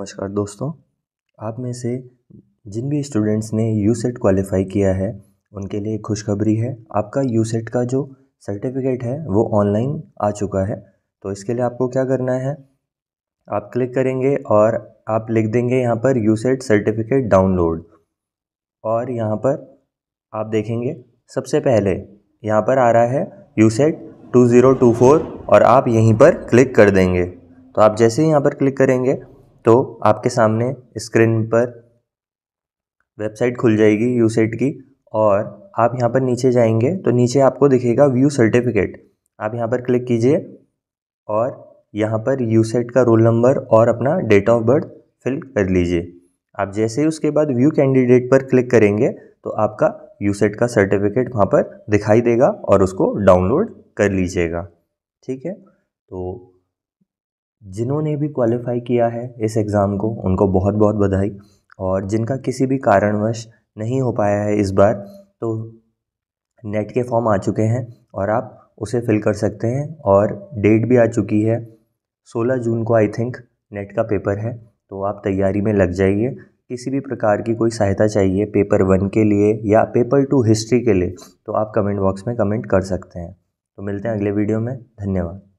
नमस्कार दोस्तों आप में से जिन भी स्टूडेंट्स ने यू सेट क्वालिफ़ाई किया है उनके लिए खुशखबरी है आपका यू सेट का जो सर्टिफिकेट है वो ऑनलाइन आ चुका है तो इसके लिए आपको क्या करना है आप क्लिक करेंगे और आप लिख देंगे यहाँ पर यू सेट सर्टिफिकेट डाउनलोड और यहाँ पर आप देखेंगे सबसे पहले यहाँ पर आ रहा है you set two zero two four और आप यहीं पर क्लिक कर देंगे तो आप जैसे ही यहाँ पर क्लिक करेंगे तो आपके सामने स्क्रीन पर वेबसाइट खुल जाएगी यूसेट की और आप यहाँ पर नीचे जाएंगे तो नीचे आपको दिखेगा व्यू सर्टिफिकेट आप यहाँ पर क्लिक कीजिए और यहाँ पर यूसेट का रोल नंबर और अपना डेट ऑफ बर्थ फिल कर लीजिए आप जैसे ही उसके बाद व्यू कैंडिडेट पर क्लिक करेंगे तो आपका यूसेट का सर्टिफिकेट वहाँ पर दिखाई देगा और उसको डाउनलोड कर लीजिएगा ठीक है तो जिन्होंने भी क्वालिफ़ाई किया है इस एग्ज़ाम को उनको बहुत बहुत बधाई और जिनका किसी भी कारणवश नहीं हो पाया है इस बार तो नेट के फॉर्म आ चुके हैं और आप उसे फिल कर सकते हैं और डेट भी आ चुकी है 16 जून को आई थिंक नेट का पेपर है तो आप तैयारी में लग जाइए किसी भी प्रकार की कोई सहायता चाहिए पेपर वन के लिए या पेपर टू हिस्ट्री के लिए तो आप कमेंट बॉक्स में कमेंट कर सकते हैं तो मिलते हैं अगले वीडियो में धन्यवाद